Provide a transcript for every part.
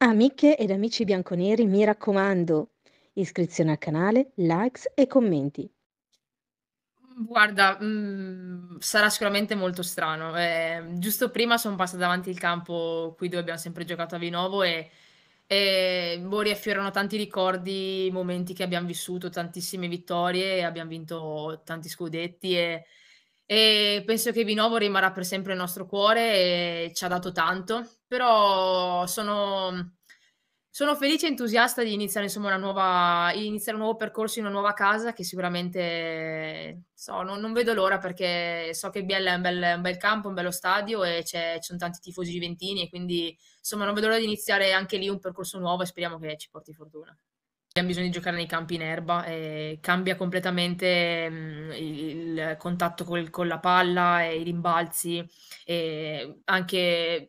Amiche ed amici bianconeri, mi raccomando, iscrizione al canale, likes e commenti. Guarda, mhmm, sarà sicuramente molto strano. Ehm, giusto prima sono passata davanti il campo qui dove abbiamo sempre giocato a Vinovo e e, boh, riaffiorano tanti ricordi, momenti che abbiamo vissuto, tantissime vittorie, abbiamo vinto tanti scudetti e e penso che Vinovo rimarrà per sempre il nostro cuore e ci ha dato tanto, però sono, sono felice e entusiasta di iniziare, insomma, una nuova, iniziare un nuovo percorso in una nuova casa che sicuramente so, non, non, vedo l'ora perché so che Biella è un bel, un bel campo, un bello stadio e ci sono tanti tifosi juventini e quindi insomma non vedo l'ora di iniziare anche lì un percorso nuovo e speriamo che ci porti fortuna abbiamo bisogno di giocare nei campi in erba, e cambia completamente mh, mm, il, contatto col, con la palla e i rimbalzi, e anche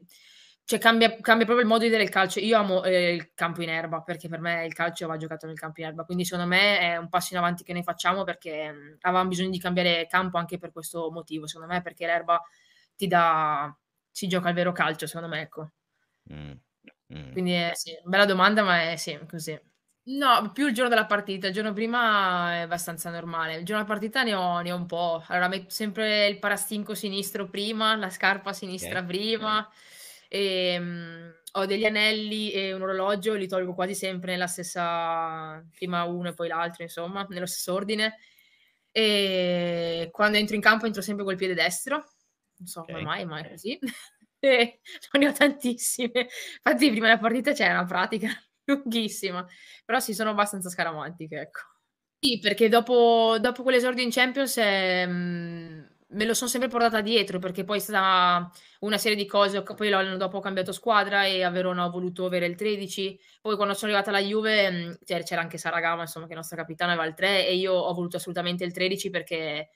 cioè cambia, cambia, proprio il modo di vedere il calcio. Io amo eh, il campo in erba perché per me il calcio va giocato nel campo in erba, quindi secondo me è un passo in avanti che noi facciamo perché mh, mm, avevamo bisogno di cambiare campo anche per questo motivo, secondo me, perché l'erba ti dà, si gioca il vero calcio, secondo me, ecco. Mm, mm. Quindi è sì, bella domanda, ma è sì, così. No, più il giorno della partita, il giorno prima è abbastanza normale. Il giorno della partita ne ho, ne ho un po'. Allora metto sempre il parastinco sinistro prima, la scarpa sinistra Okay, okay. prima, ehm, ho degli anelli e un orologio, li tolgo quasi sempre nella stessa, prima uno e poi l'altro, insomma, nello stesso ordine. E quando entro in campo entro sempre col piede destro, non so come mai, ma è okay. così. E ne ho tantissime. Infatti prima della partita c'era una pratica lunghissima, però sì, sono abbastanza scaramantiche, ecco. Sì, perché dopo, dopo quell'esordio in Champions eh, me lo sono sempre portata dietro perché poi è stata una serie di cose, poi l'anno dopo ho cambiato squadra e a Verona ho voluto avere il 13, poi quando sono arrivata alla Juve ehm, c'era anche Saragama, insomma, che è nostra capitana, aveva il 3 e io ho voluto assolutamente il 13 perché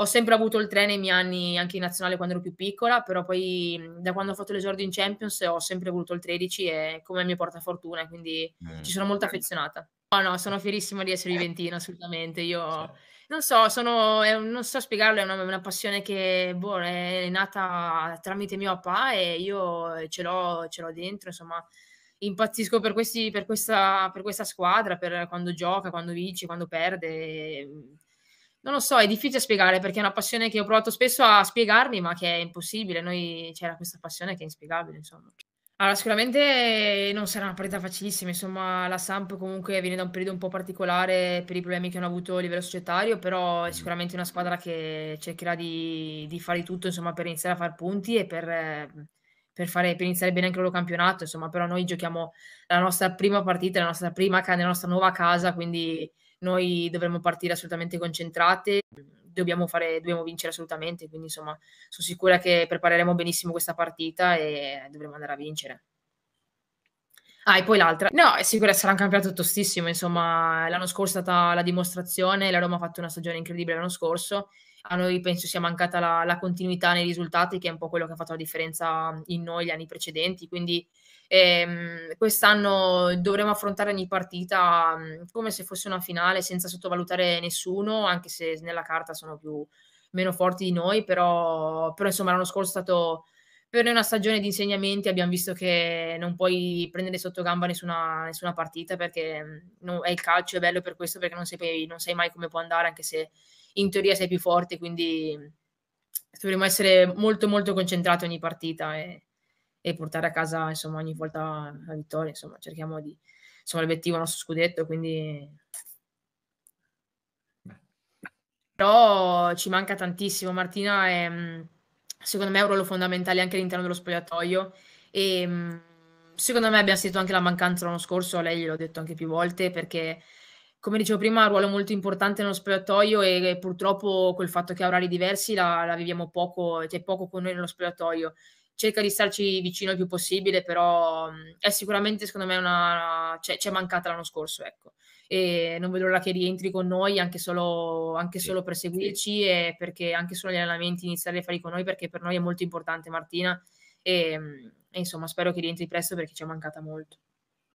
ho sempre avuto il 3 nei miei anni anche in nazionale quando ero più piccola, però poi da quando ho fatto l'esordio in Champions ho sempre voluto il 13 e come mi porta fortuna, quindi mm. ci sono molto affezionata. No, no, sono fierissima di essere Juventino, assolutamente. Io non so, sono, è, non so spiegarlo, è una, una passione che boh, è nata tramite mio papà e io ce l'ho, ce l'ho dentro, insomma impazzisco per, questi, per, questa, per questa squadra, per quando gioca, quando vince, quando perde non lo so, è difficile spiegare perché è una passione che ho provato spesso a spiegarmi, ma che è impossibile. Noi c'era questa passione che è inspiegabile, insomma. Allora, sicuramente non sarà una partita facilissima, insomma, la Samp comunque viene da un periodo un po' particolare per i problemi che hanno avuto a livello societario, però è mm. sicuramente una squadra che cercherà di, di fare di tutto, insomma, per iniziare a fare punti e per, per, fare, per iniziare bene anche il loro campionato, insomma, però noi giochiamo la nostra prima partita, la nostra prima nella nostra nuova casa, quindi noi dovremmo partire assolutamente concentrate, dobbiamo, fare, dobbiamo vincere assolutamente, quindi insomma sono sicura che prepareremo benissimo questa partita e dovremo andare a vincere. Ah, e poi l'altra. No, è sicuro sarà un campionato tostissimo, insomma, l'anno scorso è stata la dimostrazione, la Roma ha fatto una stagione incredibile l'anno scorso a noi penso sia mancata la, la, continuità nei risultati, che è un po' quello che ha fatto la differenza in noi gli anni precedenti. Quindi ehm, quest'anno dovremo affrontare ogni partita come se fosse una finale, senza sottovalutare nessuno, anche se nella carta sono più, meno forti di noi, però, però insomma l'anno scorso è stato per noi una stagione di insegnamenti, abbiamo visto che non puoi prendere sotto gamba nessuna, nessuna partita perché no, è il calcio, è bello per questo perché non sai, non sai mai come può andare anche se in teoria sei più forte, quindi dovremmo essere molto molto concentrati ogni partita e, e, portare a casa insomma ogni volta la vittoria, insomma cerchiamo di, insomma l'obiettivo è il nostro scudetto, quindi... Però ci manca tantissimo, Martina è mm, secondo me è un ruolo fondamentale anche all'interno dello spogliatoio e mm, secondo me abbiamo sentito anche la mancanza l'anno scorso, lei gliel'ho detto anche più volte perché come dicevo prima, ha un ruolo molto importante nello spogliatoio e, e purtroppo col fatto che ha orari diversi la, la viviamo poco, c'è cioè poco con noi nello spogliatoio. Cerca di starci vicino il più possibile, però mm, è sicuramente, secondo me, una, una cioè, c'è, mancata l'anno scorso, ecco. E non vedo l'ora che rientri con noi anche solo, anche sì. per seguirci e perché anche solo gli allenamenti iniziare a fare con noi perché per noi è molto importante Martina e, mm, e insomma spero che rientri presto perché ci è mancata molto.